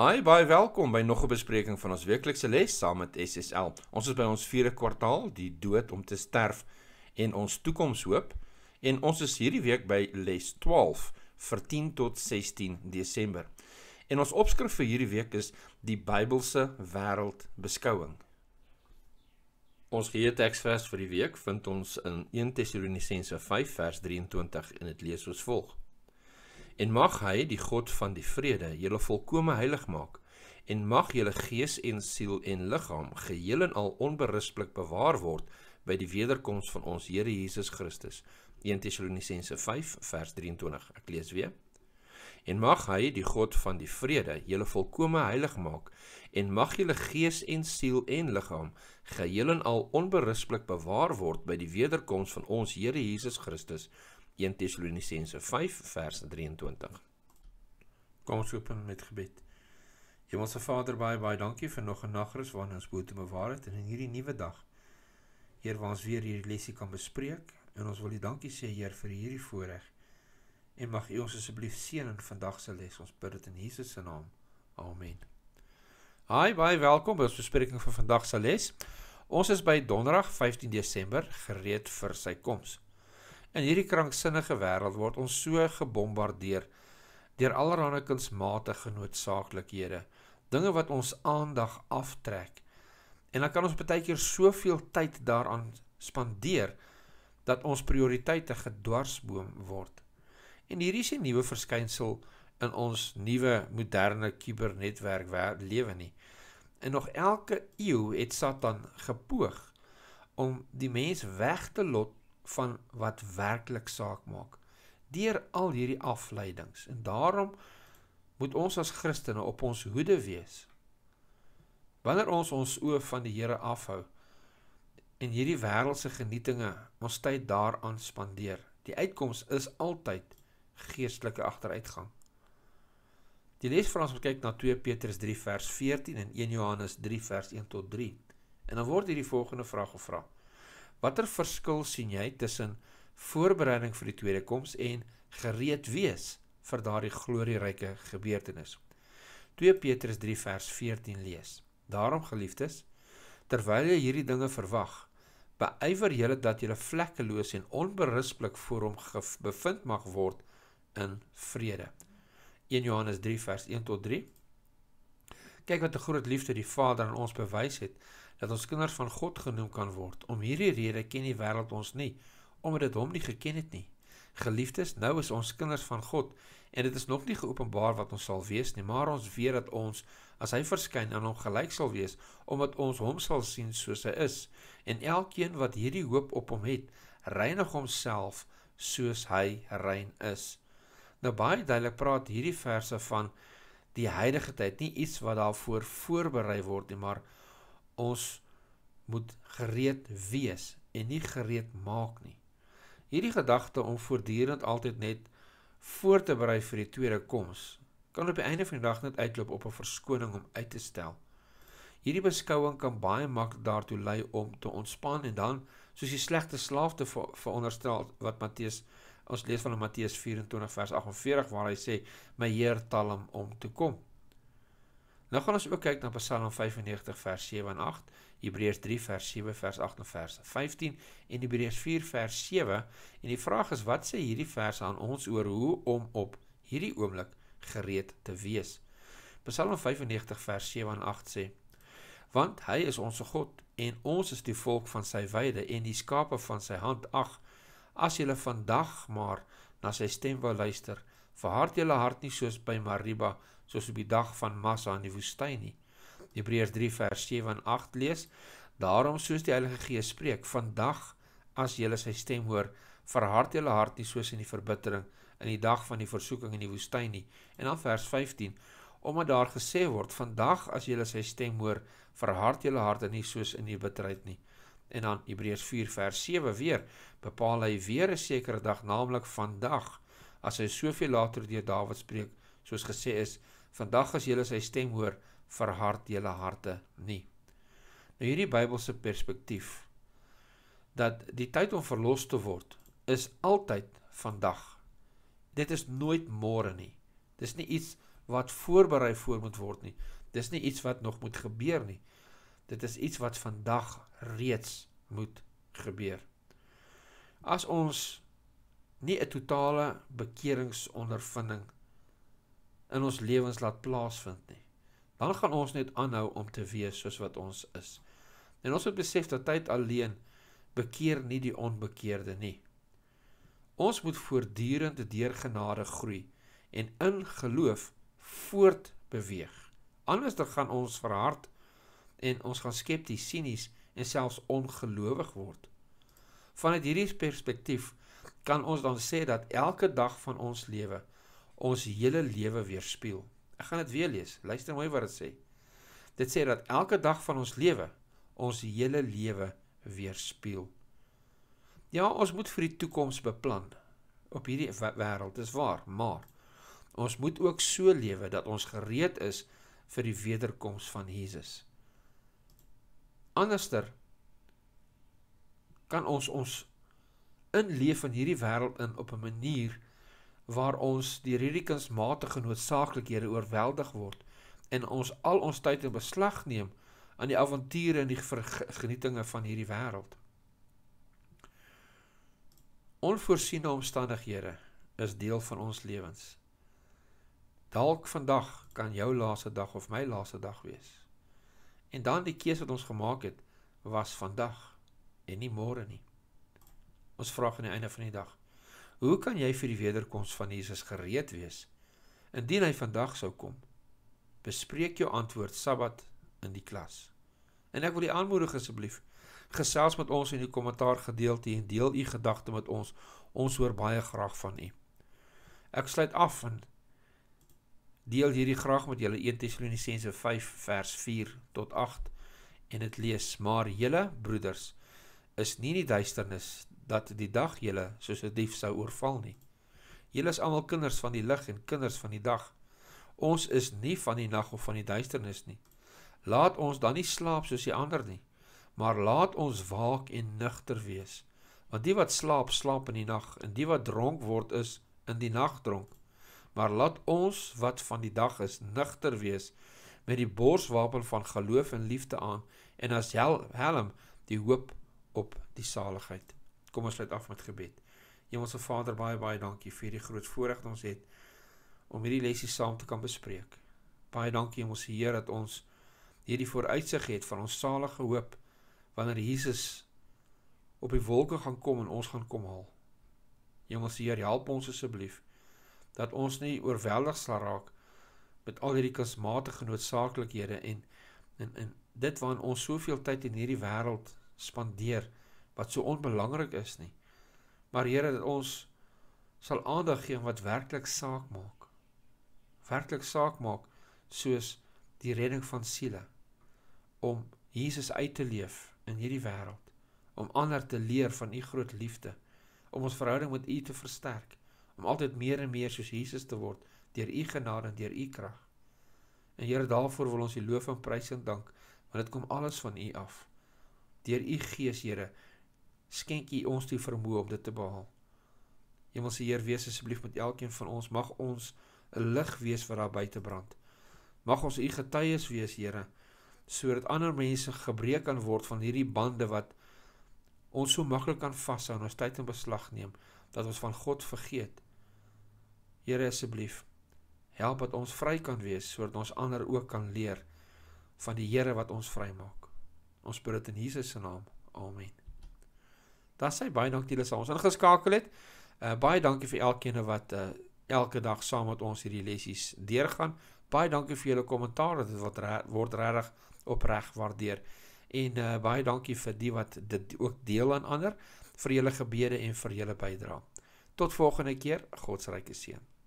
Hi, baie welkom by nog 'n bespreking van ons weeklikse les saam met SSL. Ons is by ons 4de kwartaal, die dood om te sterf en ons toekomshoop en ons is hierdie week by les 12 vir 10 tot 16 Desember. En ons opskrif vir hierdie week is die Bybelse wêreldbeskouing. Ons gee teksvers vir die week vind ons in 1 Tessalonisense 5 vers 23 en dit lees soos volg: en mag hy die God van die vrede julle volkome heilig maak en mag julle gees en siel en liggaam geheel en al onberispelik bewaar word by die wederkoms van ons Here Jesus Christus 1 Tessalonisense 5 vers 23 ek lees weer en mag hy die God van die vrede julle volkome heilig maak en mag julle gees en siel en liggaam geheel en al onberispelik bewaar word by die wederkoms van ons Here Jesus Christus 1 Tessalonisense 5 vers 23. Kom ons open met gebed. Hemelse Vader, baie baie dankie vir nog 'n nagrus waarna ons moet bewaar het en in hierdie nuwe dag. Heer, waar ons weer hierdie lesie kan bespreek en ons wil U dankie sê, Heer, vir hierdie voorreg. En mag U ons asseblief seën in vandag se les. Ons bid dit in Jesus se naam. Amen. Hi, baie welkom by ons bespreking van vandag se les. Ons is by Donderdag 15 Desember gereed vir sy koms. In hierdie kranksinnige wêreld word ons so gebombardeer deur allerlei kunsmatige noodsaaklikhede, dinge wat ons aandag aftrek. En dan kan ons baie keer soveel tyd daaraan spandeer dat ons prioriteite gedwarsboom word. En hierdie is 'n nuwe verskynsel in ons nuwe moderne kubernetwerk lewe nie. En nog elke eeu het Satan gepoog om die mens weg te lot van wat werklik saak maak deur al hierdie afleidings. En daarom moet ons as Christene op ons hoede wees. Wanneer ons ons oë van die Here afhou en hierdie wêreldse genietinge ons tyd daaraan spandeer, die uitkoms is altyd geestelike agteruitgang. Die les vir ons moet kyk na 2 Petrus 3 vers 14 en 1 Johannes 3 vers 1 tot 3. En dan word hierdie volgende vraag gevra: Watter verskil sien jy tussen voorbereiding vir die tweede koms en gereed wees vir daardie glorieryke gebeurtenis? 2 Petrus 3 vers 14 lees. Daarom geliefdes, terwyl jy hierdie dinge verwag, beywer julle dat julle vlekkeloos en onberispelik voor hom bevind mag word in vrede. 1 Johannes 3 vers 1 tot 3. Kyk wat 'n groot liefde die Vader aan ons bewys het dat ons kinders van God genoem kan word. Om hierdie rede ken die wêreld ons nie, omdat dit hom nie geken het nie. Geliefdes, nou is ons kinders van God en dit is nog nie geopenbaar wat ons sal wees nie, maar ons weet dat ons as hy verskyn aan hom gelyk sal wees, omdat ons hom sal sien soos hy is. En elkeen wat hierdie hoop op hom het, reinig homself soos hy rein is. Nou baie duidelik praat hierdie verse van die heilige tyd, nie iets wat daarvoor voorberei word nie, maar ons moet gereed wees en nie gereed maak nie. Hierdie gedagte om voortdurend altyd net voor te berei vir die tweede koms kan op die einde van die dag net uitloop op 'n verskoning om uit te stel. Hierdie beskouing kan baie mak daartoe lei om te ontspan en dan soos die slegte slaaf te veronderstel wat Matteus ons lees van in Matteus 24 vers 48 waar hy sê my Heer talm om te kom. Nou gaan ons ook kyk na Psalm 95 vers 7 en 8, Hebreërs 3 vers 7 vers 8 en vers 15 en Hebreërs 4 vers 7 en die vraag is wat sê hierdie verse aan ons oor hoe om op hierdie oomblik gereed te wees. Psalm 95 vers 7 en 8 sê: Want hy is ons God en ons is die volk van sy weide en die skape van sy hand. Ag, as jy vandag maar na sy stem wil luister, verhard julle hart nie soos by Mariba, soos op die dag van Massa in die woestyn nie. Hebreërs 3 vers 7 en 8 lees: Daarom soos die Heilige Gees spreek, vandag as julle sy stem hoor, verhard julle hart nie soos in die verbittering in die dag van die versoeking in die woestyn nie. En dan vers 15: Omdat daar gesê word, vandag as julle sy stem hoor, verhard julle harte nie soos in die bitterheid nie. En dan Hebreërs 4 vers 7 weer, bepaal hy weer 'n sekere dag, naamlik vandag as hy soveel later deur Dawid spreek, soos gesê is, vandag as jy sy stem hoor, verhard julle harte nie. Nou hierdie Bybelse perspektief dat die tyd om verlos te word is altyd vandag. Dit is nooit môre nie. Dis nie iets wat voorberei voor moet word nie. Dis nie iets wat nog moet gebeur nie. Dit is iets wat vandag reeds moet gebeur. As ons nie 'n totale bekeringsondervinding in ons lewens laat plaasvind nie. Dan gaan ons net aanhou om te wees soos wat ons is. En ons moet besef dat tyd alleen bekeer nie die onbekeerde nie. Ons moet voortdurend deur genade groei en in geloof voortbeweeg. Anders dan gaan ons verhard en ons gaan skepties, sinies en selfs ongelowig word. Vanuit hierdie perspektief kan ons dan sê dat elke dag van ons lewe ons hele lewe weerspieël. Ek gaan dit weer lees. Luister mooi wat dit sê. Dit sê dat elke dag van ons lewe ons hele lewe weerspieël. Ja, ons moet vir die toekoms beplan op hierdie wêreld. Dis waar, maar ons moet ook so lewe dat ons gereed is vir die wederkoms van Jesus. Anderster kan ons ons inleef in hierdie wereld in op een manier waar ons dier hierdie kunstmatige noodzakelijkhede oorweldig word en ons al ons tyd in beslag neem aan die avontiere en die vergenietinge van hierdie wereld. Onvoorziene omstandighede is deel van ons levens. Dalk vandag kan jou laaste dag of my laaste dag wees. En dan die kees wat ons gemaakt het, was vandag en nie morgen nie. Ons vra aan die einde van die dag: Hoe kan jy vir die wederkoms van Jesus gereed wees indien hy vandag sou kom? Bespreek jou antwoord Sabbat in die klas. En ek wil u aanmoedig asseblief gesels met ons in die kommentaar gedeelte en deel u gedagte met ons. Ons hoor baie graag van u. Ek sluit af en deel hierdie graag met julle 1 Tessalonisense 5 vers 4 tot 8 en dit lees: Maar julle broeders is nie in die duisternis dat die dag julle soos 'n dief sou oorval nie. Julle is almal kinders van die lig en kinders van die dag. Ons is nie van die nag of van die duisternis nie. Laat ons dan nie slaap soos die ander nie, maar laat ons waak en nugter wees. Want die wat slaap, slaap in die nag, en die wat dronk word is in die nag dronk. Maar laat ons wat van die dag is nugter wees met die borswapen van geloof en liefde aan en as helm die hoop op die saligheid. Kom ons sluit af met gebed. Hemelse Vader, baie baie dankie vir die groot voorreg wat ons het om hierdie lesse saam te kan bespreek. Baie dankie Hemelse Heer dat ons hierdie vooruitsig het van ons salige hoop wanneer Jesus op die wolke gaan kom en ons gaan kom haal. Hemelse Heer, help ons asseblief dat ons nie oorweldig sal raak met al hierdie kosmatige noodsaaklikhede en en en dit waarin ons soveel tyd in hierdie wêreld spandeer wat so onbelangrik is nie. Maar Here dat ons sal aandag gee aan wat werklik saak maak. Werklik saak maak soos die redding van siele om Jesus uit te leef in hierdie wêreld, om ander te leer van u groot liefde, om ons verhouding met u te versterk, om altyd meer en meer soos Jesus te word deur u genade en deur u krag. En Here daarvoor wil ons u loof en prys en dank, want dit kom alles van u af. Deur u Gees, Here, skenk U ons die vermoë om dit te behaal. Hemelse Heer, wees asseblief met elkeen van ons, mag ons 'n lig wees wat daar buite brand. Mag ons U getuies wees, Here, sodat ander mense gebreek kan word van hierdie bande wat ons so maklik kan vashou en ons tyd in beslag neem dat ons van God vergeet. Here asseblief, help dat ons vry kan wees sodat ons ander ook kan leer van die Here wat ons vrymaak. Ons bid dit in Jesus se naam. Amen. Dan sê baie dankie dat julle ons ingeskakel het. Uh baie dankie vir elkeen wat uh elke dag saam met ons hierdie lessies deurgaan. Baie dankie vir julle kommentaar. Dit word re word regtig opreg waardeer. En uh baie dankie vir die wat dit ook deel aan ander vir julle gebede en vir julle bydrae. Tot volgende keer. God se ryke seën.